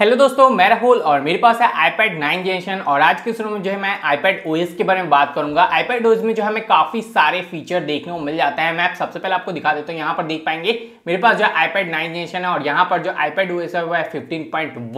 hello दोस्तों मैं राहुल और मेरे पास है आईपैड नाइन जनरेशन और आज के शुरू में जो है मैं आईपैड ओएस के बारे में बात करूंगा आईपैड ओएस में जो हमें काफ़ी सारे फीचर देखने को मिल जाते हैं मैं सबसे पहले आपको दिखा देता हूँ यहाँ पर देख पाएंगे मेरे पास जो है आईपैड नाइन जनरेशन है और यहाँ पर जो आईपैड ओएस है वो है फिफ्टीन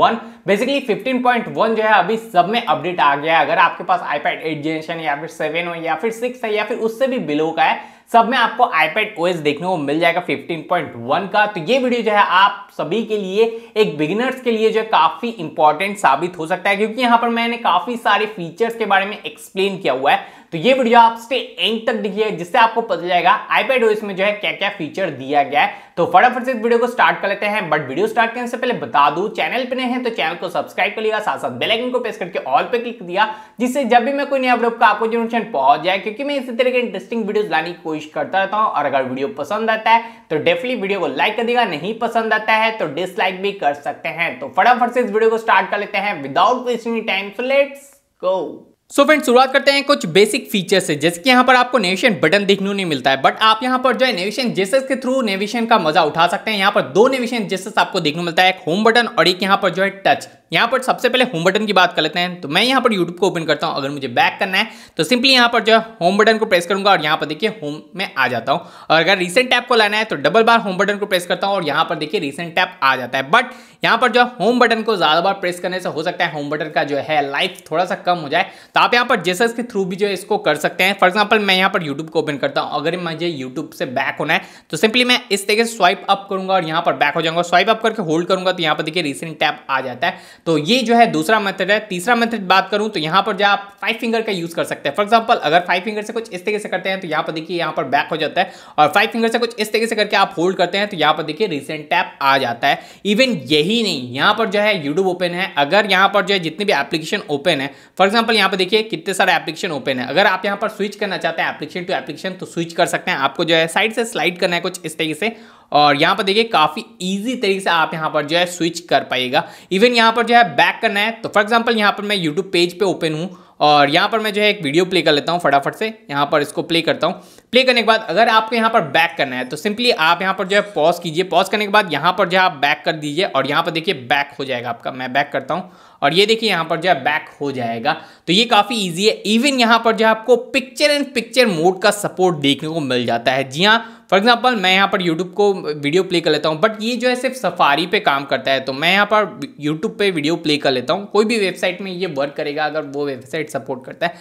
बेसिकली फिफ्टीन जो है अभी सब में अपडेट आ गया है अगर आपके पास आईपैड एट जनरेशन या फिर सेवन हो या फिर सिक्स है या फिर उससे भी बिलो का है सब में आपको आईपैड ओएस देखने को मिल जाएगा 15.1 का तो ये वीडियो जो है आप सभी के लिए एक बिगिनर्स के लिए जो है काफी इंपॉर्टेंट साबित हो सकता है क्योंकि यहां पर मैंने काफी सारे फीचर्स के बारे में एक्सप्लेन किया हुआ है तो ये वीडियो आप स्टे एंड तक देखिए जिससे आपको पता जाएगा आईपैड ओएस में जो है क्या क्या फीचर दिया गया है तो फटाफट से वीडियो को स्टार्ट कर लेते हैं बट वीडियो स्टार्ट करने से पहले बता दूं चैनल पे नए हैं तो चैनल को सब्सक्राइब कर लिया साथ साथ बेल आइकन को प्रेस करके ऑल पे क्लिक दिया जिससे जब भी मैं कोई नया वीडियो का आपको नोटिफिकेशन पहुंच जाए क्योंकि मैं इसी तरह के इंटरेस्टिंग वीडियो लाने की कोशिश करता रहता हूँ और अगर वीडियो पसंद आता है तो डेफिनेटली वीडियो को लाइक कर देगा नहीं पसंद आता है है तो डिसलाइक भी कर सकते हैं तो फटाफट से इस वीडियो को स्टार्ट कर लेते हैं without wasting time so let's go so so friend शुरुआत करते हैं कुछ बेसिक फीचर्स से जैसे कि यहाँ पर आपको नेविगेशन बटन देखने नहीं मिलता है बट आप यहाँ पर जो है नेविगेशन जेसेस के थ्रू नेविगेशन का मजा उठा सकते हैं यहाँ पर दो नेविगेशन जेसेस आपको देखने मिलता है एक होम बटन और एक यहाँ पर जो है टच यहाँ पर सबसे पहले होम बटन की बात कर लेते हैं तो मैं यहाँ पर यूट्यूब को ओपन करता हूँ अगर मुझे बैक करना है तो सिंपली यहाँ पर जो है होम बटन को प्रेस करूँगा और यहाँ पर देखिए होम में आ जाता हूँ और अगर रिसेंट टैप को लाना है तो डबल बार होम बटन को प्रेस करता हूँ और यहाँ पर देखिए रिसेंट टैप आ जाता है बट यहाँ पर जो है होम बटन को ज़्यादा बार प्रेस करने से हो सकता है होम बटन का जो है लाइफ थोड़ा सा कम हो जाए तो आप यहाँ पर जेसस के थ्रू भी जो है इसको कर सकते हैं फॉर एग्जाम्पल मैं यहाँ पर यूट्यूब को ओपन करता हूँ अगर मुझे यूट्यूब से बैक होना है तो सिंपली मैं इस तरीके से स्वाइप अप करूँगा और यहाँ पर बैक हो जाऊँगा स्वाइप अप करके होल्ड करूँगा तो यहाँ पर देखिए रिसेंट टैप आ जाता है तो ये जो है दूसरा मेथड है तीसरा मेथड बात करूं तो यहाँ पर जो आप फाइव फिंगर का यूज कर सकते हैं फॉर एग्जांपल अगर फाइव फिंगर से कुछ इस तरीके से करते हैं तो यहाँ पर देखिए यहाँ पर बैक हो जाता है और फाइव फिंगर से कुछ इस तरीके से करके आप होल्ड करते हैं तो यहां पर देखिए रिसेंट टैप आ जाता है इवन यही नहीं यहाँ पर जो है यूट्यूब ओपन है अगर यहाँ पर जो है जितने भी एप्लीकेशन ओपन है फॉर एग्जाम्पल यहाँ पर देखिए कितने सारे एप्लीकेशन ओपन है अगर आप यहाँ पर स्विच करना चाहते हैं एप्लीकेशन टू एप्लीकेशन तो स्विच कर सकते हैं आपको जो है साइड से स्लाइड करना है कुछ इस तरीके से और यहाँ पर देखिए काफ़ी इजी तरीके से आप यहाँ पर जो है स्विच कर पाएगा इवन यहाँ पर जो है बैक करना है तो फॉर एग्जाम्पल यहाँ पर मैं यूट्यूब पेज पे ओपन हूँ और यहाँ पर मैं जो है एक वीडियो प्ले कर लेता हूँ फटाफट से यहाँ पर इसको प्ले करता हूँ प्ले करने के बाद अगर आपको यहाँ पर बैक करना है तो सिंपली आप यहाँ पर जो है पॉज कीजिए पॉज करने के बाद यहाँ पर जो है आप बैक कर दीजिए और यहाँ पर देखिए बैक हो जाएगा आपका मैं बैक करता हूँ और ये देखिए यहाँ पर जो है बैक हो जाएगा तो ये काफ़ी ईजी है इवन यहाँ पर जो है आपको पिक्चर एंड पिक्चर मोड का सपोर्ट देखने को मिल जाता है जी हाँ फॉर एग्जाम्पल मैं यहाँ पर यूट्यूब को वीडियो प्ले कर लेता हूँ बट ये जो है सिर्फ सफारी पे काम करता है तो मैं यहाँ पर यूट्यूब पे वीडियो प्ले कर लेता हूँ कोई भी वेबसाइट में ये वर्क करेगा अगर वो वेबसाइट एट सपोर्ट करता है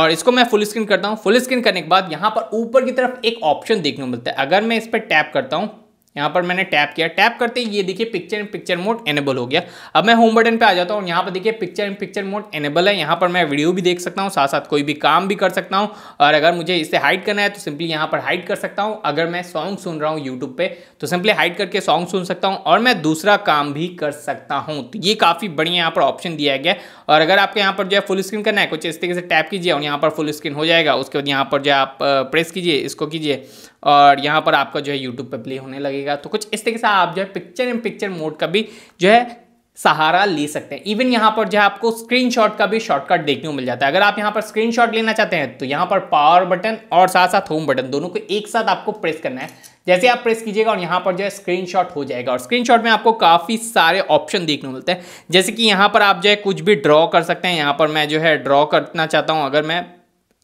और इसको मैं फुल स्क्रीन करता हूँ फुल स्क्रीन करने के बाद यहाँ पर ऊपर की तरफ एक ऑप्शन देखने को मिलता है अगर मैं इस पर टैप करता हूँ यहाँ पर मैंने टैप किया टैप करते ही ये देखिए picture in picture mode enable हो गया अब मैं होम बटन पे आ जाता हूँ यहाँ पर देखिए picture in picture mode enable है यहाँ पर मैं वीडियो भी देख सकता हूँ साथ साथ कोई भी काम भी कर सकता हूँ और अगर मुझे इसे हाइड करना है तो सिंपली यहाँ पर हाइड कर सकता हूँ अगर मैं सॉन्ग सुन रहा हूँ यूट्यूब पर तो सिंपली हाइड करके सॉन्ग सुन सकता हूँ और मैं दूसरा काम भी कर सकता हूँ तो ये काफ़ी बढ़िया यहाँ पर ऑप्शन दिया गया और अगर आपके यहाँ पर जो है फुल स्क्रीन करना है कुछ इस तरीके से टैप कीजिए और यहाँ पर फुल स्क्रीन हो जाएगा उसके बाद यहाँ पर जो आप प्रेस कीजिए इसको कीजिए और यहाँ पर आपका जो है यूट्यूब पर प्ले होने लगेगा लगेगा तो कुछ इस तरीके से आप जो है पिक्चर इन पिक्चर मोड का भी जो है सहारा ले सकते हैं इवन यहाँ पर जो है आपको स्क्रीनशॉट का भी शॉर्टकट देखने को मिल जाता है अगर आप यहाँ पर स्क्रीनशॉट लेना चाहते हैं तो यहाँ पर पावर बटन और साथ साथ होम बटन दोनों को एक साथ आपको प्रेस करना है जैसे आप प्रेस कीजिएगा और यहाँ पर जो है स्क्रीनशॉट हो जाएगा और स्क्रीनशॉट में आपको काफ़ी सारे ऑप्शन देखने को मिलते हैं जैसे कि यहाँ पर आप जो है कुछ भी ड्रॉ कर सकते हैं यहाँ पर मैं जो है ड्रॉ करना चाहता हूँ अगर मैं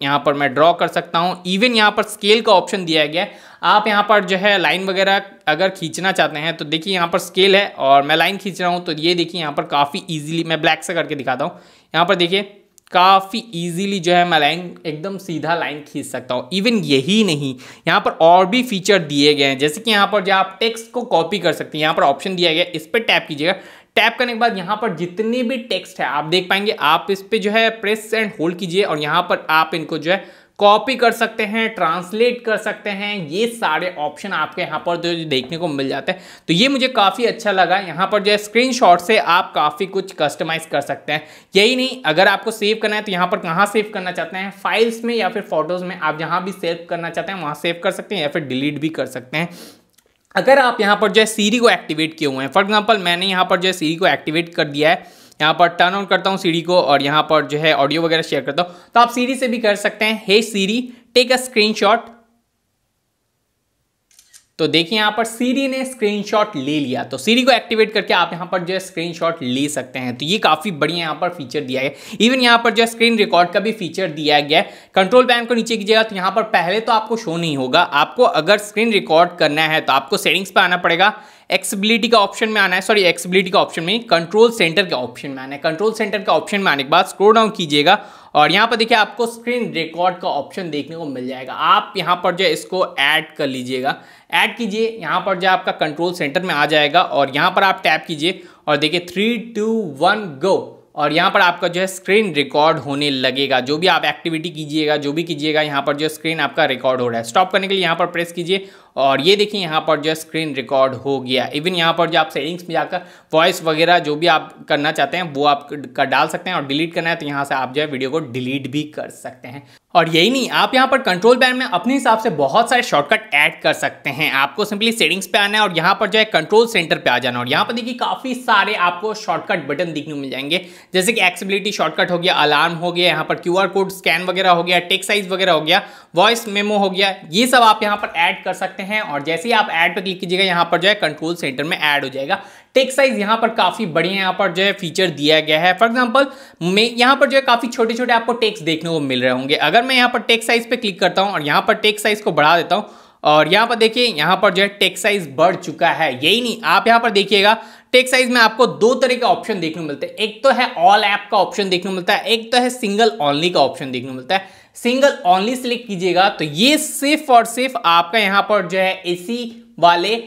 यहाँ पर मैं ड्रॉ कर सकता हूँ इवन यहाँ पर स्केल का ऑप्शन दिया गया है आप यहाँ पर जो है लाइन वगैरह अगर खींचना चाहते हैं तो देखिए यहाँ पर स्केल है और मैं लाइन खींच रहा हूँ तो ये देखिए यहाँ पर काफ़ी ईजिली मैं ब्लैक से करके दिखाता हूँ यहाँ पर देखिए काफ़ी ईजिली जो है मैं लाइन एकदम सीधा लाइन खींच सकता हूँ इवन यही नहीं यहाँ पर और भी फीचर दिए गए हैं जैसे कि यहाँ पर जो आप टेक्स्ट को कॉपी कर सकते हैं यहाँ पर ऑप्शन दिया गया है इस पर टैप कीजिएगा टैप करने के बाद यहाँ पर जितनी भी टेक्स्ट है आप देख पाएंगे आप इस पर जो है प्रेस एंड होल्ड कीजिए और यहाँ पर आप इनको जो है कॉपी कर सकते हैं ट्रांसलेट कर सकते हैं ये सारे ऑप्शन आपके यहाँ पर जो देखने को मिल जाते हैं तो ये मुझे काफ़ी अच्छा लगा यहाँ पर जो है स्क्रीन से आप काफ़ी कुछ कस्टमाइज कर सकते हैं यही नहीं अगर आपको सेव करना है तो यहाँ पर कहाँ सेव करना चाहते हैं फाइल्स में या फिर फोटोज़ में आप जहाँ भी सेव करना चाहते हैं वहाँ सेव कर सकते हैं या फिर डिलीट भी कर सकते हैं अगर आप यहाँ पर जो है सीरी को एक्टिवेट किए हुए हैं फॉर एग्जाम्पल मैंने यहाँ पर जो है सीरी को एक्टिवेट कर दिया है यहाँ पर टर्न ऑन करता हूँ सीरी को और यहाँ पर जो है ऑडियो वगैरह शेयर करता हूँ तो आप सीरी से भी कर सकते हैं हे सीरी टेक अ स्क्रीनशॉट तो देखिए यहाँ पर सीरी ने स्क्रीनशॉट ले लिया तो सीरी को एक्टिवेट करके आप यहाँ पर जो है स्क्रीनशॉट ले सकते हैं तो ये काफ़ी बढ़िया यहाँ पर फीचर दिया गया इवन यहाँ पर जो है स्क्रीन रिकॉर्ड का भी फीचर दिया गया है कंट्रोल पैन को नीचे कीजिएगा तो यहाँ पर पहले तो आपको शो नहीं होगा आपको अगर स्क्रीन रिकॉर्ड करना है तो आपको सेटिंग्स पर आना पड़ेगा एक्सेबिलिटी का ऑप्शन में आना है सॉरी एक्सेबिलिटी का ऑप्शन में कंट्रोल सेंटर के ऑप्शन में आना है कंट्रोल सेंटर के ऑप्शन में आने के बाद स्क्रोल डाउन कीजिएगा और यहाँ पर देखिए आपको स्क्रीन रिकॉर्ड का ऑप्शन देखने को मिल जाएगा आप यहाँ पर जो इसको ऐड कर लीजिएगा ऐड कीजिए यहाँ पर जो आपका कंट्रोल सेंटर में आ जाएगा और यहाँ पर आप टैप कीजिए और देखिए थ्री टू वन गो और यहाँ पर आपका जो है स्क्रीन रिकॉर्ड होने लगेगा जो भी आप एक्टिविटी कीजिएगा जो भी कीजिएगा यहाँ पर जो स्क्रीन आपका रिकॉर्ड हो रहा है स्टॉप करने के लिए यहाँ पर प्रेस कीजिए और ये देखिए यहाँ पर जो स्क्रीन रिकॉर्ड हो गया इवन यहाँ पर जो आप सेटिंग्स में जाकर वॉइस वगैरह जो भी आप करना चाहते हैं वो आप कर डाल सकते हैं और डिलीट करना है तो यहाँ से आप जो है वीडियो को डिलीट भी कर सकते हैं और यही नहीं आप यहाँ पर कंट्रोल पैन में अपने हिसाब से बहुत सारे शॉर्टकट ऐड कर सकते हैं आपको सिंपली सेटिंग्स पे आना है और यहाँ पर जो है कंट्रोल सेंटर पे आ जाना और यहाँ पर देखिए काफ़ी सारे आपको शॉर्टकट बटन देखने को मिल जाएंगे जैसे कि एक्सेबिलिटी शॉर्टकट हो गया अलार्म हो गया यहाँ पर क्यू कोड स्कैन वगैरह हो गया टेक्स साइज वगैरह हो गया वॉइस मेमो हो गया ये सब आप यहाँ पर ऐड कर सकते हैं हैं और जैसे ही आप ऐड पर क्लिक कीजिएगा यहाँ पर जो है कंट्रोल सेंटर में ऐड हो जाएगा टेक साइज यहाँ पर काफ़ी बढ़िया यहाँ पर जो है फीचर दिया गया है फॉर एग्जाम्पल मैं यहाँ पर जो है काफ़ी छोटे छोटे आपको टेक्स देखने को मिल रहे होंगे अगर मैं यहाँ पर टेक साइज पर क्लिक करता हूँ और यहाँ पर टेक साइज को बढ़ा देता हूँ और यहाँ पर देखिए यहाँ पर जो है टेक साइज बढ़ चुका है यही नहीं आप यहाँ पर देखिएगा टेक साइज में आपको दो तरह के ऑप्शन देखने को मिलते हैं एक तो है ऑल ऐप का ऑप्शन देखने को मिलता है एक तो है सिंगल ऑनली का ऑप्शन देखने को मिलता है सिंगल ओनली सिलेक्ट कीजिएगा तो ये सिर्फ और सिर्फ आपका यहाँ पर जो है ए वाले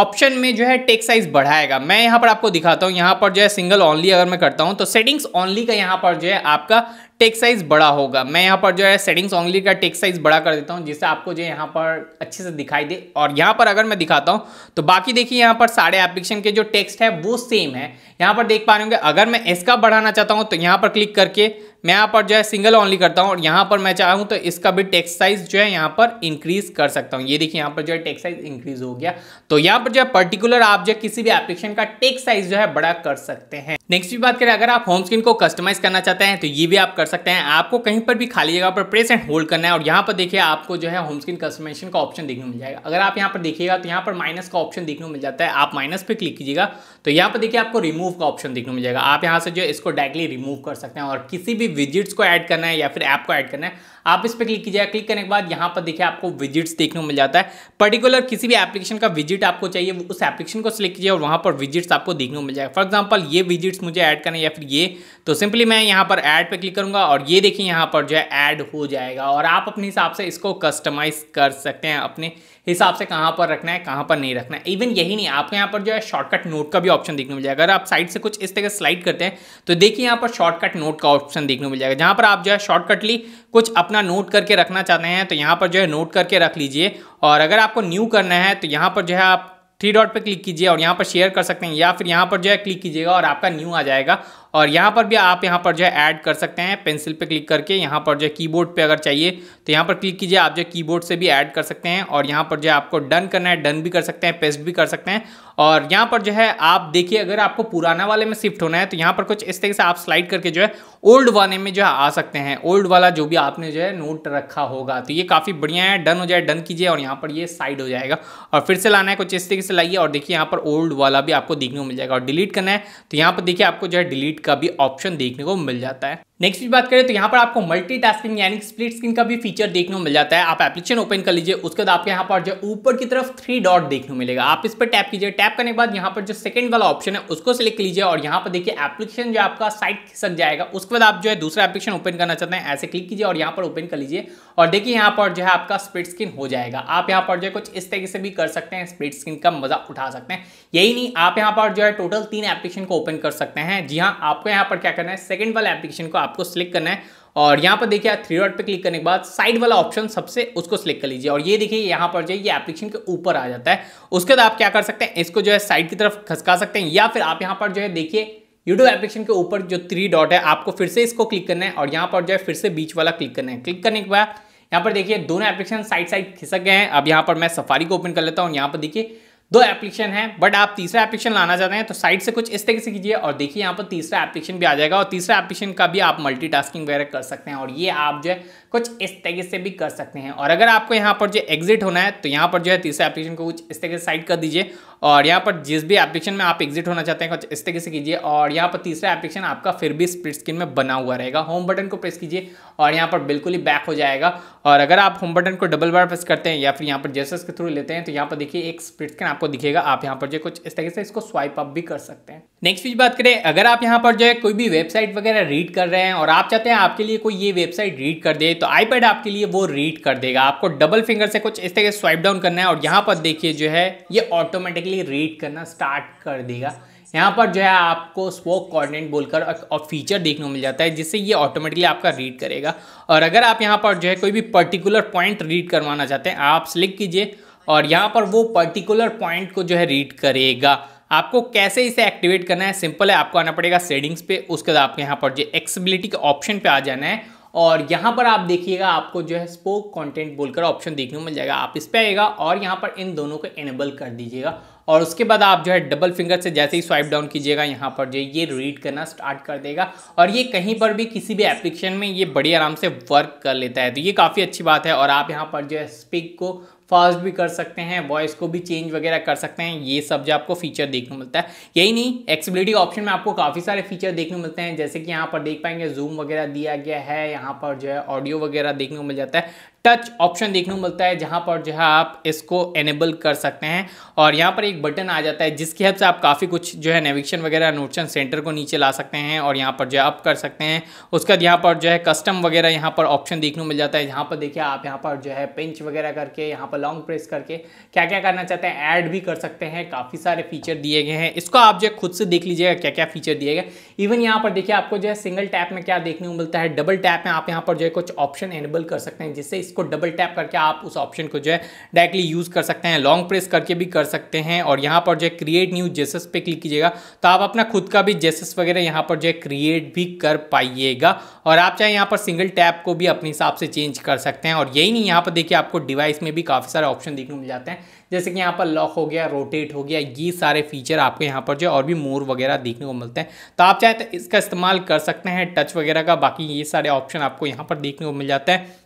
ऑप्शन में जो है टेक्स साइज बढ़ाएगा मैं यहाँ पर आपको दिखाता हूँ यहाँ पर जो है सिंगल ओनली अगर मैं करता हूँ तो सेटिंग्स ओनली का यहाँ पर जो है आपका टेक साइज़ बड़ा होगा मैं यहाँ पर जो है सेटिंग्स ओनली का टेक साइज़ बड़ा कर देता हूँ जिससे आपको जो यहाँ पर अच्छे से दिखाई दे और यहाँ पर अगर मैं दिखाता हूँ तो बाकी देखिए यहाँ पर सारे एप्लीकेशन के जो टेक्स्ट है वो सेम है यहाँ पर देख पा रहे होंगे अगर मैं इसका बढ़ाना चाहता हूँ तो यहाँ पर क्लिक करके मैं यहाँ पर जो है सिंगल ओनली करता हूँ और यहाँ पर मैं चाहूँ तो इसका भी टेक्स साइज जो है यहाँ पर इंक्रीज कर सकता हूँ ये देखिए यहाँ पर जो है टेक्स साइज इंक्रीज हो गया तो यहाँ पर जो है पर्टिकुलर आप जो किसी भी एप्लीकेशन का टेक्स साइज जो है बड़ा कर सकते हैं नेक्स्ट भी बात करें अगर आप होम स्क्रीन को कस्टमाइज करना चाहते हैं तो ये भी आप कर सकते हैं आपको कहीं पर भी खाली जगह पर प्रेस एंड होल्ड करना है और यहाँ पर देखिए आपको जो है होमस्क्रीन कस्टमेशन का ऑप्शन देखने मिल जाएगा अगर आप यहाँ पर देखिएगा तो यहाँ पर माइनस का ऑप्शन देखने मिल जाता है आप माइनस पर क्लिक कीजिएगा तो यहाँ पर देखिए आपको रिमूव का ऑप्शन देखने मिल जाएगा आप यहाँ से जो है इसको डायरेक्टली रिमूव कर सकते हैं और किसी भी विजिट्स को ऐड करना है या फिर ऐप को ऐड करना है आप इस पर क्लिक कीजिएगा क्लिक करने के बाद यहाँ पर देखिए आपको विजिट्स देखने को मिल जाता है पर्टिकुलर किसी भी एप्लीकेशन का विजिट आपको चाहिए उस एप्लीकेशन को सिलेक्ट कीजिए और वहाँ पर विजिट्स आपको देखने को मिल जाएगा फॉर एग्जाम्पल ये विजिट्स मुझे ऐड करना या फिर ये तो सिंपली मैं यहाँ पर ऐड पर क्लिक करूँगा और ये देखिए यहाँ पर जो है ऐड हो जाएगा और आप अपने हिसाब से इसको कस्टमाइज कर सकते हैं अपने हिसाब से कहाँ पर रखना है कहाँ पर नहीं रखना है इवन यही नहीं आपको यहाँ पर जो है शॉर्टकट नोट का भी ऑप्शन देखने मिल जाएगा अगर आप साइड से कुछ इस तरह स्लाइड करते हैं तो देखिए यहाँ पर शॉर्टकट नोट का ऑप्शन देखने मिल जाएगा जहाँ पर आप जो है शॉर्टकटली कुछ अपना नोट करके रखना चाहते हैं तो यहाँ पर जो है नोट करके रख लीजिए और अगर आपको न्यू करना है तो यहाँ पर जो है आप थ्री डॉट पे क्लिक कीजिए और यहाँ पर शेयर कर सकते हैं या फिर यहाँ पर जो है क्लिक कीजिएगा और आपका न्यू आ जाएगा और यहाँ पर भी आप यहाँ पर जो है ऐड कर सकते हैं पेंसिल पे क्लिक करके यहाँ पर जो है कीबोर्ड पे अगर चाहिए तो यहाँ पर क्लिक कीजिए आप जो कीबोर्ड से भी ऐड कर सकते हैं और यहाँ पर जो है आपको डन करना है डन भी कर सकते हैं पेस्ट भी कर सकते हैं और यहाँ पर जो है आप देखिए अगर आपको पुराना वाले में शिफ्ट होना है तो यहाँ पर कुछ इस तरीके से आप स्लाइड करके जो है ओल्ड वाले में जो है आ सकते हैं ओल्ड वाला जो भी आपने जो है नोट रखा होगा तो ये काफ़ी बढ़िया है डन हो जाए डन कीजिए और यहाँ पर ये साइड हो जाएगा और फिर से लाना है कुछ इस तरीके से लाइए और देखिए यहाँ पर ओल्ड वाला भी आपको देखने को मिल जाएगा और डिलीट करना है तो यहाँ पर देखिए आपको जो है डिलीट का भी ऑप्शन देखने को मिल जाता है नेक्स्ट की बात करें तो यहाँ पर आपको मल्टीटास्किंग यानी स्प्लिट स्क्रीन का भी फीचर देखने को मिल जाता है आप एप्लीकेशन ओपन कर लीजिए उसके बाद आपके यहाँ पर जो ऊपर की तरफ थ्री डॉट देखने को मिलेगा आप इस पर टैप कीजिए टैप करने के बाद यहाँ पर जो सेकंड वाला ऑप्शन है उसको सेलेक्ट लीजिए और यहाँ पर देखिए एप्लीकेशन जो आपका साइट खिसक जाएगा उसके बाद आप जो है दूसरा एप्लीकेशन ओपन करना चाहते हैं ऐसे क्लिक कीजिए और यहाँ पर ओपन कर लीजिए और देखिए यहाँ पर जो है आपका स्प्लिट स्क्रीन हो जाएगा आप यहाँ पर जो है कुछ इस तरीके से भी कर सकते हैं स्प्लिट स्क्रीन का मजा उठा सकते हैं यही नहीं आप यहाँ पर जो है टोटल तीन एप्लीकेशन को ओपन कर सकते हैं जी हाँ आपको यहाँ पर क्या करना है सेकेंड वाला एप्लीकेशन को आपको सिलेक्ट करना है और यहाँ पर देखिए थ्री डॉट पे क्लिक करने के बाद साइड वाला ऑप्शन सबसे उसको सिलेक्ट कर लीजिए और ये देखिए यहाँ पर जो है ये एप्लीकेशन के ऊपर आ जाता है उसके बाद आप क्या कर सकते हैं इसको जो है साइड की तरफ खसका सकते हैं या फिर आप यहाँ पर जो है देखिए यूट्यूब एप्लीकेशन के ऊपर जो थ्री डॉट है आपको फिर से इसको क्लिक करना है और यहाँ पर जो है फिर से बीच वाला क्लिक करना है क्लिक करने के बाद यहाँ पर देखिए दोनों एप्लीकेशन साइड साइड खिसक गए हैं अब यहाँ पर मैं सफारी को ओपन कर लेता हूँ यहाँ पर देखिए दो एप्लीकेशन है बट आप तीसरा एप्लीकेशन लाना चाहते हैं तो साइड से कुछ इस तरीके से कीजिए और देखिए यहाँ पर तीसरा एप्लीकेशन भी आ जाएगा और तीसरा एप्लीकेशन का भी आप मल्टीटास्किंग वगैरह कर सकते हैं और ये आप जो है कुछ इस तरीके से भी कर सकते हैं और अगर आपको यहाँ पर जो एग्जिट होना है तो यहाँ पर जो है तीसरे एप्लीकेशन को कुछ इस तरीके से साइड कर दीजिए और यहाँ पर जिस भी एप्लीकेशन में आप एग्जिट होना चाहते हैं कुछ इस तरीके से कीजिए और यहाँ पर तीसरा एप्लीकेशन आपका फिर भी स्प्लिट स्क्रीन में बना हुआ रहेगा होम बटन को प्रेस कीजिए और यहाँ पर बिल्कुल ही बैक हो जाएगा और अगर आप होम बटन को डबल बार प्रेस करते हैं या फिर यहाँ पर जेसस के थ्रू लेते हैं तो यहाँ पर देखिए एक स्प्लिट स्क्रीन आपको दिखेगा आप यहाँ पर जो कुछ इस तरीके से इसको स्वाइप अप भी कर सकते हैं नेक्स्ट चीज बात करें अगर आप यहाँ पर जो है कोई भी वेबसाइट वगैरह रीड कर रहे हैं और आप चाहते हैं आपके लिए कोई ये वेबसाइट रीड कर दे तो आईपैड आपके लिए वो रीड कर देगा आपको डबल फिंगर से कुछ इस तरह स्वाइप डाउन करना है और यहाँ पर देखिए जो है ये ऑटोमेटिकली रीड करना स्टार्ट कर देगा यहाँ पर जो है आपको स्पोक कॉर्डिनेट बोलकर और फीचर देखने को मिल जाता है जिससे ये ऑटोमेटिकली आपका रीड करेगा और अगर आप यहाँ पर जो है कोई भी पर्टिकुलर पॉइंट रीड करवाना चाहते हैं आप स्लिक कीजिए और यहाँ पर वो पर्टिकुलर पॉइंट को जो है रीड करेगा आपको कैसे इसे एक्टिवेट करना है सिंपल है आपको आना पड़ेगा सेडिंग्स पे उसके बाद आपको यहाँ पर जो एक्सेबिलिटी के ऑप्शन पे आ जाना है और यहाँ पर आप देखिएगा आपको जो है स्पोक कंटेंट बोलकर ऑप्शन देखने को मिल जाएगा आप इस पर आएगा और यहाँ पर इन दोनों को इनेबल कर दीजिएगा और उसके बाद आप जो है डबल फिंगर से जैसे ही स्वाइप डाउन कीजिएगा यहाँ पर जो ये रीड करना स्टार्ट कर देगा और ये कहीं पर भी किसी भी एप्लीकेशन में ये बड़ी आराम से वर्क कर लेता है तो ये काफ़ी अच्छी बात है और आप यहाँ पर जो है स्पीक को फास्ट भी कर सकते हैं वॉइस को भी चेंज वगैरह कर सकते हैं ये सब जो आपको फीचर देखने को मिलता है यही नहीं एक्सेबिलिटी ऑप्शन में आपको काफ़ी सारे फीचर देखने को मिलते हैं जैसे कि यहाँ पर देख पाएंगे जूम वगैरह दिया गया है यहाँ पर जो है ऑडियो वगैरह देखने को मिल जाता है टच ऑप्शन देखने को मिलता है जहाँ पर जो है आप इसको एनेबल कर सकते हैं और यहाँ पर एक बटन आ जाता है जिसकी हेल्प से आप काफ़ी कुछ जो है नेविगेशन वगैरह नोशन सेंटर को नीचे ला सकते हैं और यहाँ पर जो है अप कर सकते हैं उसके बाद यहाँ पर जो है कस्टम वगैरह यहाँ पर ऑप्शन देखने को मिल जाता है जहाँ पर देखिए आप यहाँ पर जो है पिंच वगैरह करके यहाँ पर लॉन्ग प्रेस करके क्या क्या करना चाहते हैं ऐड भी कर सकते हैं काफ़ी सारे फीचर दिए गए हैं इसको आप जो है खुद से देख लीजिएगा क्या क्या फीचर दिए गए इवन यहाँ पर देखिए आपको जो है सिंगल टैप में क्या देखने को मिलता है डबल टैप में आप यहाँ पर जो है कुछ ऑप्शन एनेबल कर सकते हैं जिससे इसको डबल टैप करके आप उस ऑप्शन को जो है डायरेक्टली यूज़ कर सकते हैं लॉन्ग प्रेस करके भी कर सकते हैं और यहाँ पर जो है क्रिएट न्यू जेसेस पे क्लिक कीजिएगा तो आप अपना खुद का भी जेसेस वगैरह यहाँ पर जो है क्रिएट भी कर पाइएगा और आप चाहे यहाँ पर सिंगल टैप को भी अपने हिसाब से चेंज कर सकते हैं और यही नहीं यहाँ पर देखिए आपको डिवाइस में भी काफ़ी काफ़ी सारे ऑप्शन देखने को मिल जाते हैं जैसे कि यहाँ पर लॉक हो गया रोटेट हो गया ये सारे फीचर आपको यहाँ पर जो और भी मोर वगैरह देखने को मिलते हैं तो आप चाहे तो इसका इस्तेमाल कर सकते हैं टच वगैरह का बाकी ये सारे ऑप्शन आपको यहाँ पर देखने को मिल जाते हैं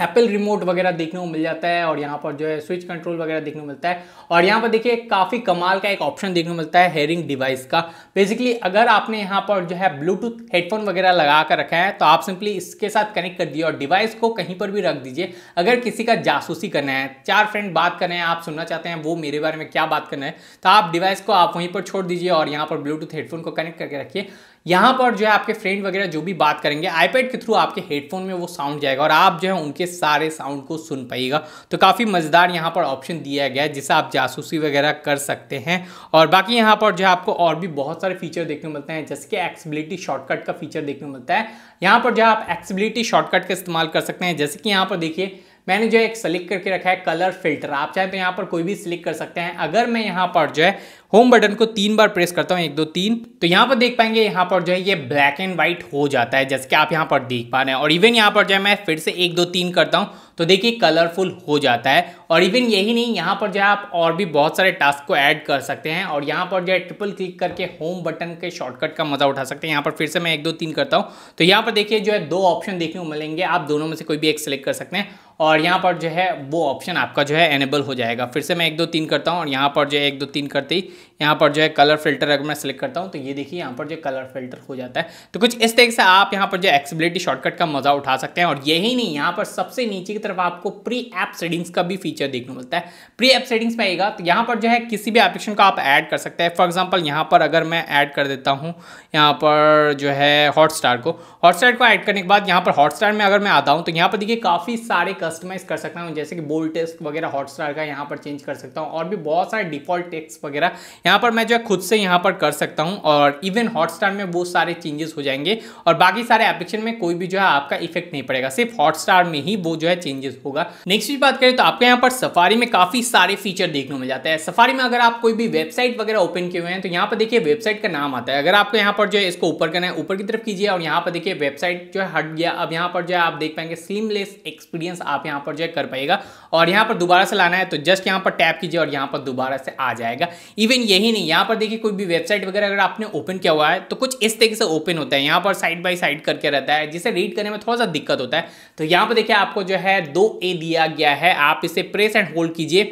एप्पल रिमोट वगैरह देखने को मिल जाता है और यहाँ पर जो है स्विच कंट्रोल वगैरह देखने को मिलता है और यहाँ पर देखिए काफ़ी कमाल का एक ऑप्शन देखने को मिलता है हेयरिंग डिवाइस का बेसिकली अगर आपने यहाँ पर जो है ब्लूटूथ हेडफोन वगैरह लगा कर रखा है तो आप सिंपली इसके साथ कनेक्ट कर दिए और डिवाइस को कहीं पर भी रख दीजिए अगर किसी का जासूसी करना है चार फ्रेंड बात कर रहे हैं आप सुनना चाहते हैं वो मेरे बारे में क्या बात करना है तो आप डिवाइस को आप वहीं पर छोड़ दीजिए और यहाँ पर ब्लूटूथ हेडफोन को कनेक्ट करके रखिए यहाँ पर जो है आपके फ्रेंड वगैरह जो भी बात करेंगे आईपैड के थ्रू आपके हेडफोन में वो साउंड जाएगा और आप जो है उनके सारे साउंड को सुन पाइएगा तो काफ़ी मज़ेदार यहाँ पर ऑप्शन दिया गया है जिससे आप जासूसी वगैरह कर सकते हैं और बाकी यहाँ पर जो है आपको और भी बहुत सारे फीचर देखने को मिलते हैं जैसे कि एक्सबिलिटी शॉर्टकट का फीचर देखने को मिलता है यहाँ पर जो है आप एक्सबिलिटी शॉर्टकट का इस्तेमाल कर सकते हैं जैसे कि यहाँ पर देखिए मैंने जो है एक सेलेक्ट करके रखा है कलर फिल्टर आप चाहे तो यहाँ पर कोई भी सिलेक्ट कर सकते हैं अगर मैं यहाँ पर जो है होम बटन को तीन बार प्रेस करता हूँ एक दो तीन तो यहाँ पर देख पाएंगे यहाँ पर जो है ये ब्लैक एंड व्हाइट हो जाता है जैसे कि आप यहाँ पर देख पा रहे हैं और इवन यहाँ पर जो है मैं फिर से एक दो तीन करता हूँ तो देखिए कलरफुल हो जाता है और इवन यही नहीं यहाँ पर जो है आप और भी बहुत सारे टास्क को ऐड कर सकते हैं और यहाँ पर जो है ट्रिपल क्लिक करके होम बटन के शॉर्टकट का मजा उठा सकते हैं यहाँ पर फिर से मैं एक दो तीन करता हूँ तो यहाँ पर देखिए जो है दो ऑप्शन देखने को मिलेंगे आप दोनों में से कोई भी एक सेलेक्ट कर सकते हैं और यहाँ पर जो है वो ऑप्शन आपका जो है एनेबल हो जाएगा फिर से मैं एक दो तीन करता हूँ और यहाँ पर जो है एक दो तीन करते ही यहाँ पर जो है कलर फिल्टर अगर मैं सिलेक्ट करता हूँ तो ये देखिए यहाँ पर जो कलर फिल्टर हो जाता है तो कुछ इस तरीके से आप यहाँ पर जो एक्सेबिलिटी शॉर्टकट का मजा उठा सकते हैं और यही नहीं यहाँ पर सबसे नीचे की तरफ आपको प्री एप सेटिंग्स का भी फीचर देखने मिलता है प्री एप सेटिंग्स में आएगा तो यहाँ पर जो है किसी भी एप्लीकेशन को आप ऐड कर सकते हैं फॉर एग्जाम्पल यहाँ पर अगर मैं ऐड कर देता हूँ यहाँ पर जो है हॉटस्टार को हॉटस्टार को ऐड करने के बाद यहाँ पर हॉटस्टार में अगर मैं आता हूँ तो यहाँ पर देखिए काफ़ी सारे कस्टमाइज कर सकता हूँ जैसे कि बोल्ड टेस्ट वगैरह हॉटस्टार का यहाँ पर चेंज कर सकता हूँ और भी बहुत सारे डिफॉल्ट टेक्स वगैरह यहाँ पर मैं जो है खुद से यहाँ पर कर सकता हूँ और इवन हॉटस्टार में वो सारे चेंजेस हो जाएंगे और बाकी सारे एप्लीकेशन में कोई भी जो है आपका इफेक्ट नहीं पड़ेगा सिर्फ हॉटस्टार में ही वो जो है चेंजेस होगा नेक्स्ट की बात करें तो आपके यहाँ पर सफारी में काफी सारे फीचर देखने को मिल जाते हैं सफारी में अगर आप कोई भी वेबसाइट वगैरह ओपन किए हुए हैं तो यहाँ पर देखिए वेबसाइट का नाम आता है अगर आपको यहाँ पर जो है इसको ऊपर करना है ऊपर की तरफ कीजिए और यहाँ पर देखिए वेबसाइट जो है हट गया अब यहाँ पर जो है आप देख पाएंगे सीमलेस एक्सपीरियंस आप यहाँ पर जो है कर पाएगा और यहाँ पर दोबारा से लाना है तो जस्ट यहाँ पर टैप कीजिए और यहाँ पर दोबारा से आ जाएगा इवन ये यही नहीं यहाँ पर देखिए कोई भी वेबसाइट वगैरह अगर आपने ओपन किया हुआ है तो कुछ इस तरीके से ओपन होता है यहाँ पर साइड बाई साइड करके रहता है जिसे रीड करने में थोड़ा सा दिक्कत होता है तो यहाँ पर देखिए आपको जो है दो ए दिया गया है आप इसे प्रेस एंड होल्ड कीजिए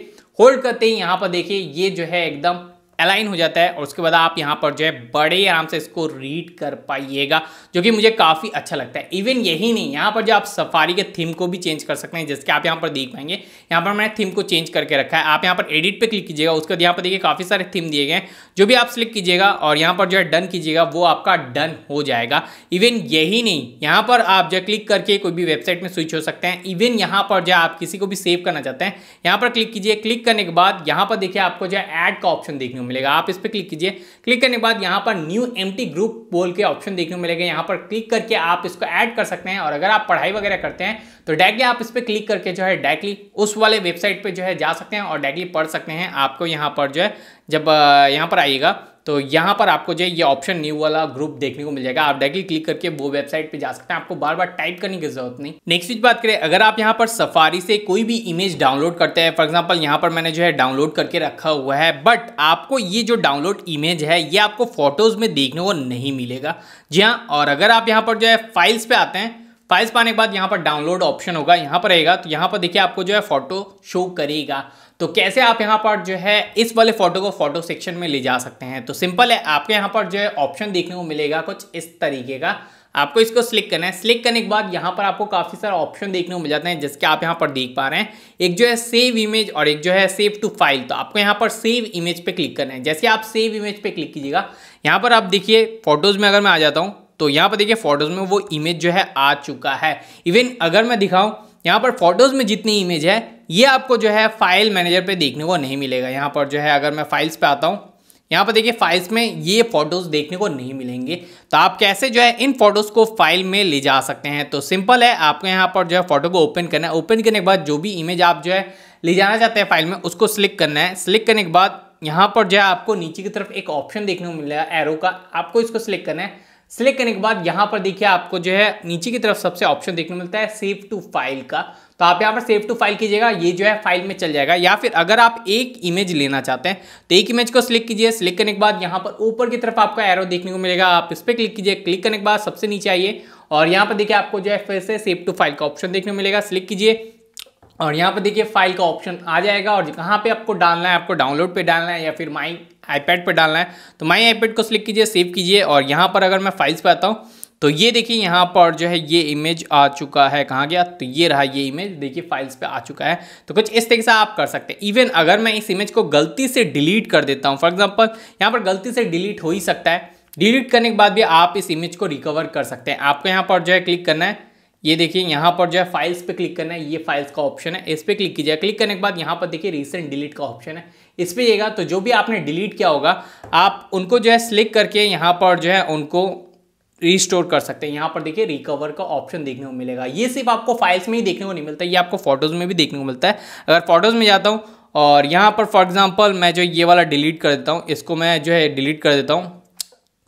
होल्ड करते ही यहाँ पर देखिए ये जो है एकदम अलाइन हो जाता है और उसके बाद आप यहाँ पर जो है बड़े आराम से इसको रीड कर पाइएगा जो कि मुझे काफ़ी अच्छा लगता है इवन यही नहीं यहाँ पर जो आप सफारी के थीम को भी चेंज कर सकते हैं जिसके आप यहाँ पर देख पाएंगे यहाँ पर मैंने थीम को चेंज करके रखा है आप यहाँ पर एडिट पे क्लिक कीजिएगा उसके बाद यहाँ पर देखिए काफ़ी सारे थीम दिए गए जो भी आप सिलेक्ट कीजिएगा और यहाँ पर जो है डन कीजिएगा वो आपका डन हो जाएगा इवन यही नहीं यहाँ पर आप जो क्लिक करके कोई भी वेबसाइट में स्विच हो सकते हैं इवन यहाँ पर जो आप किसी को भी सेव करना चाहते हैं यहाँ पर क्लिक कीजिए क्लिक करने के बाद यहाँ पर देखिए आपको जो है ऐड का ऑप्शन देखने मिलेगा आप इस पर क्लिक कीजिए क्लिक करने के बाद यहाँ पर न्यू एम ग्रुप बोल के ऑप्शन देखने को मिलेगा यहाँ पर क्लिक करके आप इसको ऐड कर सकते हैं और अगर आप पढ़ाई वगैरह करते हैं तो डायरेक्टली आप इस पर क्लिक करके जो है डायरेक्टली उस वाले वेबसाइट पर जो है जा सकते हैं और डायरेक्टली पढ़ सकते हैं आपको यहाँ पर जो है जब यहाँ पर आइएगा तो यहाँ पर आपको जो है ये ऑप्शन न्यू वाला ग्रुप देखने को मिल जाएगा आप डायरेक्टली क्लिक करके वो वेबसाइट पे जा सकते हैं आपको बार बार टाइप करने की जरूरत नहीं नेक्स्ट चीज बात करें अगर आप यहाँ पर सफारी से कोई भी इमेज डाउनलोड करते हैं फॉर एग्जाम्पल यहाँ पर मैंने जो है डाउनलोड करके रखा हुआ है बट आपको ये जो डाउनलोड इमेज है ये आपको फोटोज में देखने को नहीं मिलेगा जी हाँ और अगर आप यहाँ पर जो है फाइल्स पे आते हैं फाइल्स पाने के बाद यहाँ पर डाउनलोड ऑप्शन होगा यहाँ पर रहेगा तो यहाँ पर देखिए आपको जो है फोटो शो करेगा तो कैसे आप यहाँ पर जो है इस वाले फोटो को फोटो सेक्शन में ले जा सकते हैं तो सिंपल है आपके यहाँ पर जो है ऑप्शन देखने को मिलेगा कुछ इस तरीके का आपको इसको सिलेक्ट करना है सिलेक्ट करने के बाद यहाँ पर आपको काफ़ी सारे ऑप्शन देखने को मिल जाते हैं जिसके आप यहाँ पर देख पा रहे हैं एक जो है सेव इमेज और एक जो है सेव टू फाइल तो आपको यहाँ पर सेव इमेज पे क्लिक करना है जैसे आप सेव इमेज पे क्लिक कीजिएगा यहाँ पर आप देखिए फोटोज़ में अगर मैं आ जाता हूँ तो यहाँ पर देखिए फोटोज़ में वो इमेज जो है आ चुका है इवन अगर मैं दिखाऊँ यहाँ पर फोटोज़ में जितनी इमेज है ये आपको जो है फाइल मैनेजर पे देखने को नहीं मिलेगा यहाँ पर जो है अगर मैं फाइल्स पे आता हूँ यहाँ पर देखिए फाइल्स में ये फोटोज़ देखने को नहीं मिलेंगे तो आप कैसे जो है इन फोटोज़ को फाइल में ले जा सकते हैं तो सिंपल है आपको यहाँ पर जो है फोटो को ओपन करना है ओपन करने के बाद जो भी इमेज आप जो है ले जाना चाहते हैं फाइल में उसको सिलेक्ट करना है सिलेक्ट करने के बाद यहाँ पर जो है आपको नीचे की तरफ एक ऑप्शन देखने को मिलेगा एरो का आपको इसको सिलेक्ट करना है सेलेक्ट करने के बाद यहाँ पर देखिए आपको जो है नीचे की तरफ सबसे ऑप्शन देखने मिलता है सेव टू फाइल का तो आप यहाँ पर सेव टू फाइल कीजिएगा ये जो है फाइल में चल जाएगा या फिर अगर आप एक इमेज लेना चाहते हैं तो एक इमेज को सिलेक्ट कीजिए सिलेक्ट करने के बाद यहाँ पर ऊपर की तरफ आपका एरो देखने को मिलेगा आप इस पर क्लिक कीजिए क्लिक करने के बाद सबसे नीचे आइए और यहाँ पर देखिए आपको जो है फिर से सेव टू फाइल का ऑप्शन देखने को मिलेगा सिलेक्ट कीजिए और यहाँ पर देखिए फाइल का ऑप्शन आ जाएगा और कहाँ पे आपको डालना है आपको डाउनलोड पे डालना है या फिर माई आईपैड पे डालना है तो माई आईपैड को सिलेक्ट कीजिए सेव कीजिए और यहाँ पर अगर मैं फाइल्स पे आता हूँ तो ये देखिए यहाँ पर जो है ये इमेज आ चुका है कहाँ गया तो ये रहा ये इमेज देखिए फाइल्स पे आ चुका है तो कुछ इस तरीके से आप कर सकते हैं इवन अगर मैं इस इमेज को गलती से डिलीट कर देता हूँ फॉर एग्जाम्पल यहाँ पर गलती से डिलीट हो ही सकता है डिलीट करने के बाद भी आप इस इमेज को रिकवर कर सकते हैं आपको यहाँ पर जो है क्लिक करना है ये देखिए यहाँ पर जो है फाइल्स पे क्लिक करना है ये फाइल्स का ऑप्शन है इस पर क्लिक कीजिए क्लिक करने के बाद यहाँ पर देखिए रिसेंट डिलीट का ऑप्शन है इस पर येगा तो जो भी आपने डिलीट किया होगा आप उनको जो है सिलेक्ट करके यहाँ पर जो है उनको रिस्टोर कर सकते हैं यहाँ पर देखिए रिकवर का ऑप्शन देखने को मिलेगा ये सिर्फ आपको फाइल्स में ही देखने को नहीं मिलता ये आपको फोटोज़ में भी देखने को मिलता है अगर फोटोज़ में जाता हूँ और यहाँ पर फॉर एग्जाम्पल मैं जो ये वाला डिलीट कर देता हूँ इसको मैं जो है डिलीट कर देता हूँ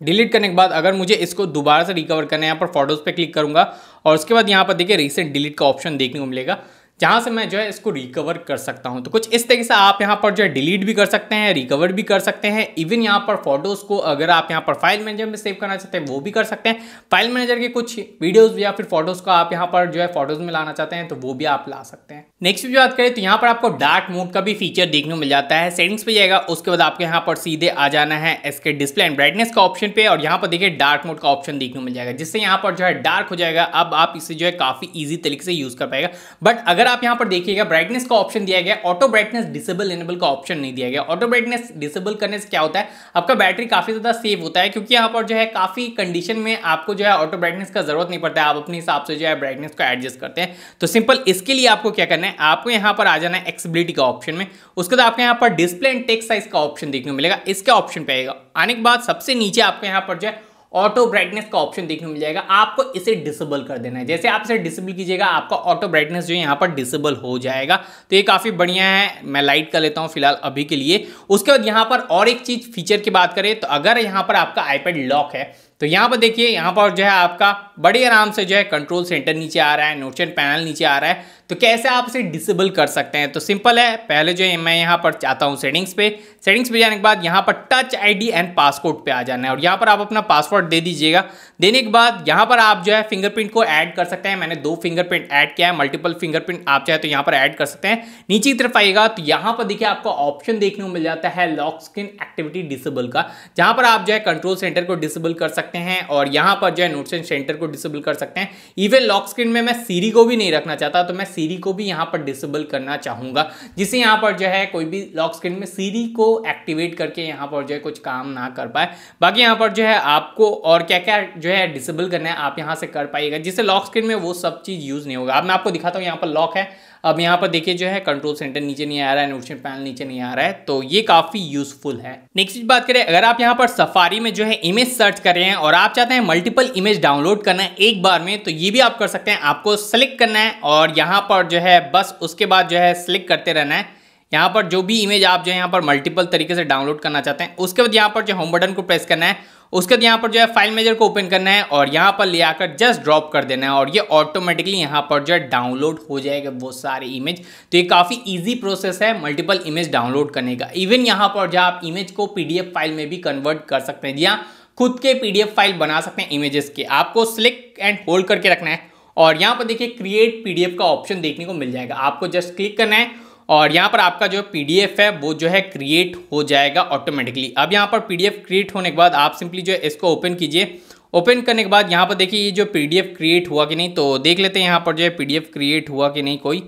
डिलीट करने के बाद अगर मुझे इसको दोबारा से रिकवर करना है यहाँ पर फोटोज़ पे क्लिक करूंगा और उसके बाद यहाँ पर देखिए रिसेंट डिलीट का ऑप्शन देखने को मिलेगा जहाँ से मैं जो है इसको रिकवर कर सकता हूँ तो कुछ इस तरीके से आप यहाँ पर जो है डिलीट भी कर सकते हैं रिकवर भी कर सकते हैं इवन यहाँ पर फोटोज़ को अगर आप यहाँ पर फाइल मैनेजर में सेव करना चाहते हैं वो भी कर सकते हैं फाइल मैनेजर के कुछ वीडियोज़ या फिर फोटोज़ को आप यहाँ पर जो है फोटोज़ में लाना चाहते हैं तो वो भी आप ला सकते हैं नेक्स्ट की बात करें तो यहाँ पर आपको डार्क मोड का भी फीचर देखने को मिल जाता है सेटिंग्स पे जाएगा उसके बाद आपको यहाँ पर सीधे आ जाना है इसके डिस्प्ले एंड ब्राइटनेस का ऑप्शन पे और यहाँ पर देखिए डार्क मोड का ऑप्शन देखने को मिल जाएगा जिससे यहाँ पर जो है डार्क हो जाएगा अब आप इसे जो है काफ़ी ईजी तरीके से यूज़ कर पाएगा बट अगर आप यहाँ पर देखिएगा ब्राइटनेस का ऑप्शन दिया गया ऑटो ब्राइटनेस डिसेबल इनेबल का ऑप्शन नहीं दिया गया ऑटो ब्राइटनेस डिसेबल करने से क्या होता है आपका बैटरी काफी ज्यादा सेव होता है क्योंकि यहाँ पर जो है काफी कंडीशन में आपको जो है ऑटो ब्राइटनेस का जरूरत नहीं पड़ता है आप अपने हिसाब से जो है ब्राइटनेस को एडजस्ट करते हैं तो सिंपल इसके लिए आपको क्या करना है आपको यहाँ पर आ जाना है एक्सिबिलिटी का ऑप्शन में उसके बाद आपको यहाँ पर डिस्प्ले एंड टेक्स साइज का ऑप्शन देखने को मिलेगा इसके ऑप्शन पे आएगा आने के बाद सबसे नीचे आपको यहाँ पर जो है ऑटो ब्राइटनेस का ऑप्शन देखने को मिल जाएगा आपको इसे डिसेबल कर देना है जैसे आप इसे डिसेबल कीजिएगा आपका ऑटो ब्राइटनेस जो यहाँ पर डिसेबल हो जाएगा तो ये काफ़ी बढ़िया है मैं लाइट कर लेता हूँ फिलहाल अभी के लिए उसके बाद यहाँ पर और एक चीज़ फीचर की बात करें तो अगर यहाँ पर आपका आईपैड लॉक है तो यहाँ पर देखिए यहाँ पर जो है आपका बड़े आराम से जो है कंट्रोल सेंटर नीचे आ रहा है नोटन पैनल नीचे आ रहा है तो कैसे आप इसे डिसेबल कर सकते हैं तो सिंपल है पहले जो है मैं यहाँ पर चाहता हूँ सेटिंग्स पे सेटिंग्स पे जाने के बाद यहाँ पर टच आईडी एंड पासपोर्ट पे आ जाना है और यहाँ पर आप अपना पासवर्ड दे दीजिएगा देने के बाद यहाँ पर आप जो है फिंगरप्रिंट को ऐड कर सकते हैं मैंने दो फिंगरप्रिंट ऐड किया है मल्टीपल फिंगरप्रिंट आप चाहे तो यहाँ पर ऐड कर सकते हैं नीचे की तरफ आएगा तो यहाँ पर देखिए आपको ऑप्शन देखने को मिल जाता है लॉक स्क्रीन एक्टिविटी डिसेबल का जहाँ पर आप जो है कंट्रोल सेंटर को डिसेबल कर सकते हैं और यहाँ पर जो है नोटेशन सेंटर को डिसेबल कर सकते हैं इवन लॉक स्क्रीन में मैं सीरी को भी नहीं रखना चाहता तो मैं सीरी को भी यहाँ पर डिसेबल करना चाहूँगा जिसे यहाँ पर जो है कोई भी लॉक स्क्रीन में सीरी को एक्टिवेट करके यहाँ पर जो है कुछ काम ना कर पाए बाकी यहाँ पर जो है आपको और क्या क्या जो है डिसेबल करना है आप यहाँ से कर पाइएगा जिससे लॉक स्क्रीन में वो सब चीज़ यूज़ नहीं होगा अब मैं आपको दिखाता हूँ यहाँ पर लॉक है अब यहाँ पर देखिए जो है कंट्रोल सेंटर नीचे नहीं आ रहा है नोटिफिकेशन पैनल नीचे नहीं आ रहा है तो ये काफ़ी यूजफुल है नेक्स्ट बात करें अगर आप यहाँ पर सफारी में जो है इमेज सर्च कर रहे हैं और आप चाहते हैं मल्टीपल इमेज डाउनलोड करना है एक बार में तो ये भी आप कर सकते हैं आपको सेलेक्ट करना है और यहाँ पर जो है बस उसके बाद जो है स्लिक करते रहना है यहाँ पर जो भी इमेज आप जो है यहाँ पर मल्टीपल तरीके से डाउनलोड करना चाहते हैं उसके बाद यहाँ पर जो होम बटन को प्रेस करना है उसके बाद यहाँ पर जो है फाइल मेजर को ओपन करना है और यहाँ पर ले आकर जस्ट ड्रॉप कर देना है और ये ऑटोमेटिकली यहाँ पर जो है डाउनलोड हो जाएगा वो सारे इमेज तो ये काफ़ी इजी प्रोसेस है मल्टीपल इमेज डाउनलोड करने का इवन यहाँ पर जो आप इमेज को पी फाइल में भी कन्वर्ट कर सकते हैं जी हाँ, खुद के पी फाइल बना सकते हैं इमेजेस के आपको स्लिक एंड होल्ड करके रखना है और यहाँ पर देखिए क्रिएट पीडीएफ का ऑप्शन देखने को मिल जाएगा आपको जस्ट क्लिक करना है और यहाँ पर आपका जो पीडीएफ है वो जो है क्रिएट हो जाएगा ऑटोमेटिकली अब यहाँ पर पीडीएफ क्रिएट होने के बाद आप सिंपली जो है इसको ओपन कीजिए ओपन करने के बाद यहाँ पर देखिए ये जो पीडीएफ क्रिएट हुआ कि नहीं तो देख लेते हैं यहाँ पर जो है पीडीएफ क्रिएट हुआ कि नहीं कोई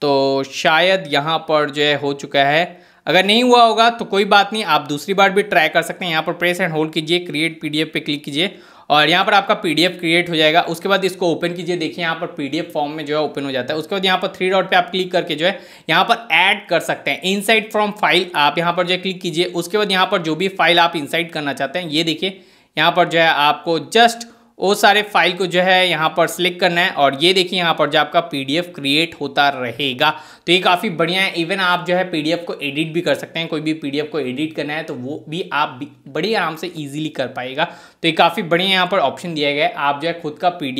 तो शायद यहाँ पर जो है हो चुका है अगर नहीं हुआ होगा तो कोई बात नहीं आप दूसरी बार भी ट्राई कर सकते हैं यहाँ पर प्रेस एंड होल्ड कीजिए क्रिएट पीडीएफ पे क्लिक कीजिए और यहाँ पर आपका पी क्रिएट हो जाएगा उसके बाद इसको ओपन कीजिए देखिए यहाँ पर पी फॉर्म में जो है ओपन हो जाता है उसके बाद यहाँ पर थ्री डॉट पे आप क्लिक करके जो है यहाँ पर ऐड कर सकते हैं इनसाइड फ्रॉम फाइल आप यहाँ पर जो है क्लिक कीजिए उसके बाद यहाँ पर जो भी फाइल आप इनसाइड करना चाहते हैं ये देखिए यहाँ पर जो है आपको जस्ट वो सारे फाइल को जो है यहाँ पर सिलेक्ट करना है और ये देखिए यहाँ पर जो आपका पीडीएफ क्रिएट होता रहेगा तो ये काफ़ी बढ़िया है इवन आप जो है पीडीएफ को एडिट भी कर सकते हैं कोई भी पीडीएफ को एडिट करना है तो वो भी आप बड़े आराम से ईजिली कर पाएगा तो ये काफ़ी बढ़िया यहाँ पर ऑप्शन दिया गया है आप जो है खुद का पी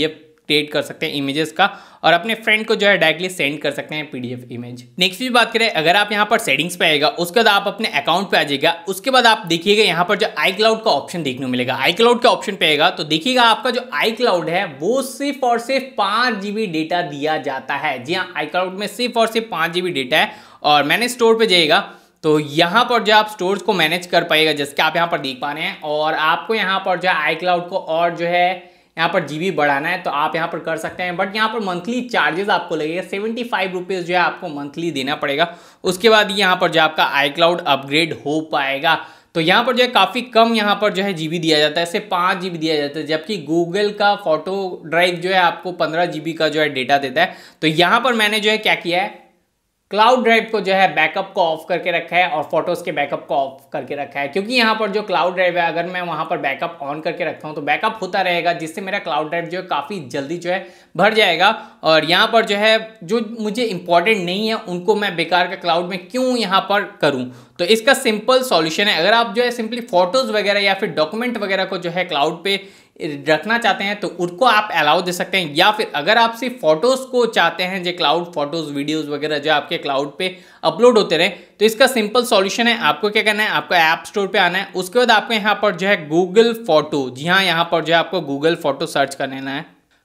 क्रिएट कर सकते हैं इमेजेस का और अपने फ्रेंड को जो है डायरेक्टली सेंड कर सकते हैं पीडीएफ इमेज नेक्स्ट भी बात करें अगर आप यहाँ पर सेटिंग्स पे आएगा उसके बाद आप अपने अकाउंट पे आ जाएगा उसके बाद आप देखिएगा यहाँ पर जो आई क्लाउड का ऑप्शन देखने को मिलेगा आई क्लाउड का ऑप्शन पे आएगा तो देखिएगा आपका जो आई क्लाउड है वो सिर्फ और सिर्फ पाँच जीबी डेटा दिया जाता है जी हाँ आई क्लाउड में सिर्फ और सिर्फ पाँच जीबी डेटा है और मैंने स्टोर पर जाइएगा तो यहाँ पर जो आप स्टोर को मैनेज कर पाएगा जैसे आप यहाँ पर देख पा रहे हैं और आपको यहाँ पर जो है आई क्लाउड को और जो है यहाँ पर जीबी बढ़ाना है तो आप यहाँ पर कर सकते हैं बट यहाँ पर मंथली चार्जेस आपको लगेगा सेवेंटी फाइव रुपीज़ जो है आपको मंथली देना पड़ेगा उसके बाद यहाँ पर जो आपका आई क्लाउड अपग्रेड हो पाएगा तो यहाँ पर जो है काफ़ी कम यहाँ पर जो है जीबी दिया जाता है इसे पाँच जीबी दिया जाता है जबकि गूगल का फोटो ड्राइव जो है आपको पंद्रह जीबी का जो है डेटा देता है तो यहाँ पर मैंने जो है क्या किया है क्लाउड ड्राइव को जो है बैकअप को ऑफ करके रखा है और फोटोज़ के बैकअप को ऑफ करके रखा है क्योंकि यहाँ पर जो क्लाउड ड्राइव है अगर मैं वहाँ पर बैकअप ऑन करके रखता हूँ तो बैकअप होता रहेगा जिससे मेरा क्लाउड ड्राइव जो है काफ़ी जल्दी जो है भर जाएगा और यहाँ पर जो है जो मुझे इंपॉर्टेंट नहीं है उनको मैं बेकार का क्लाउड में क्यों यहाँ पर करूँ तो इसका सिंपल सॉल्यूशन है अगर आप जो है सिंपली फोटोज़ वगैरह या फिर डॉक्यूमेंट वगैरह को जो है क्लाउड पे रखना चाहते हैं तो उनको आप अलाउ दे सकते हैं या फिर अगर आप सिर्फ फोटोज़ को चाहते हैं जो क्लाउड फोटोज़ वीडियोज़ वगैरह जो आपके क्लाउड पे अपलोड होते रहे तो इसका सिंपल सॉल्यूशन है आपको क्या करना है आपको ऐप स्टोर पे आना है उसके बाद आपको यहाँ पर जो है गूगल फोटो जी हाँ यहाँ पर जो है आपको गूगल फोटो सर्च कर लेना है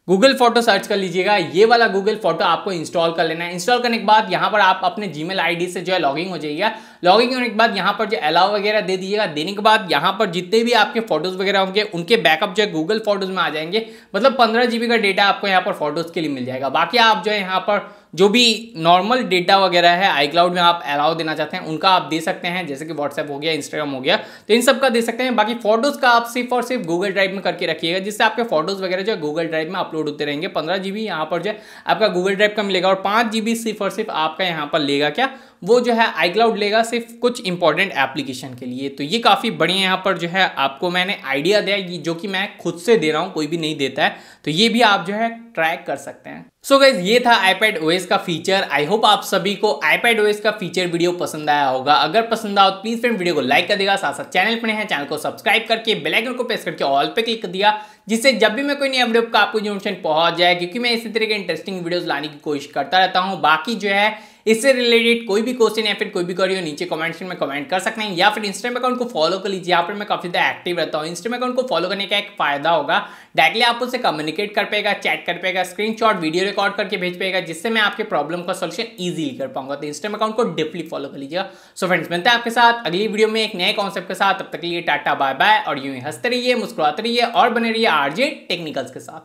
गूगल फोटो सर्च कर लीजिएगा ये वाला गूगल फोटो आपको इंस्टॉल कर लेना है इंस्टॉल करने के बाद यहाँ पर आप अपने जीमेल आईडी से जो है लॉगिंग हो जाइएगा लॉगिंग होने के बाद यहाँ पर जो अलाव वगैरह दे दीजिएगा देने के बाद यहाँ पर जितने भी आपके फोटोज़ वगैरह होंगे उनके बैकअप जो है गूगल फोटोज़ में आ जाएंगे मतलब पंद्रह जी का डेटा आपको यहाँ पर फोटोज़ के लिए मिल जाएगा बाकी आप जो है यहाँ पर जो भी नॉर्मल डेटा वगैरह है आई क्लाउड में आप अलाउ देना चाहते हैं उनका आप दे सकते हैं जैसे कि व्हाट्सएप हो गया इंस्टाग्राम हो गया तो इन सब का दे सकते हैं बाकी फोटोज़ का आप सिर्फ और सिर्फ गूगल ड्राइव में करके रखिएगा जिससे आपके फोटोज़ वगैरह जो है गूगल ड्राइव में अपलोड होते रहेंगे पंद्रह जी बी यहाँ पर जो है आपका गूगल ड्राइव का मिलेगा और पाँच जी बी सिर्फ और सिर्फ आपका यहाँ पर लेगा क्या वो जो है आई क्लाउड लेगा सिर्फ कुछ इंपॉर्टेंट एप्लीकेशन के लिए तो ये काफ़ी बढ़िया यहाँ पर जो है आपको मैंने आइडिया दिया जो कि मैं खुद से दे रहा हूँ कोई भी नहीं देता है तो ये भी आप जो है ट्रैक कर सकते हैं सो so गाइज ये था iPad OS का फीचर आई होप आप सभी को आईपैड OS का फीचर वीडियो पसंद आया होगा अगर पसंद आओ तो प्लीज फ्रेंड वीडियो को लाइक कर देगा साथ साथ चैनल पर है चैनल को सब्सक्राइब करके बेल आइकन को प्रेस करके ऑल पे क्लिक कर दिया जिससे जब भी मैं कोई नया वीडियो का आपको इन्फॉर्मेशन पहुंच जाए क्योंकि मैं इसी तरह के इंटरेस्टिंग वीडियोज लाने की कोशिश करता रहता हूँ बाकी जो है इससे रिलेटेड कोई भी क्वेश्चन या फिर कोई भी क्वेरी हो नीचे कमेंट में कमेंट कर सकते हैं या फिर इंस्टाग्राम अकाउंट को फॉलो कर लीजिए यहाँ पर मैं काफी ज़्यादा एक्टिव रहता हूँ इंस्टाग्राम अकाउंट को फॉलो करने का एक फायदा होगा डायरेक्टली आप उससे कम्युनिकेट कर पाएगा चैट कर पाएगा स्क्रीन वीडियो रिकॉर्ड करके भेज पाएगा जिससे मैं आपके प्रॉब्लम का सोल्यूशन ईजिली कर पाऊंगा तो इंस्टाग्राम अकाउंट को डिपली फॉलो कर लीजिएगा सो फ्रेंड्स मिलते हैं आपके साथ अगली वीडियो में एक नए कॉन्सेप्ट के साथ तब तक लिए टाटा बाय बाय और यूं ही हंसते रहिए मुस्कुराते रहिए और बने रहिए आरजे टेक्निकल्स के साथ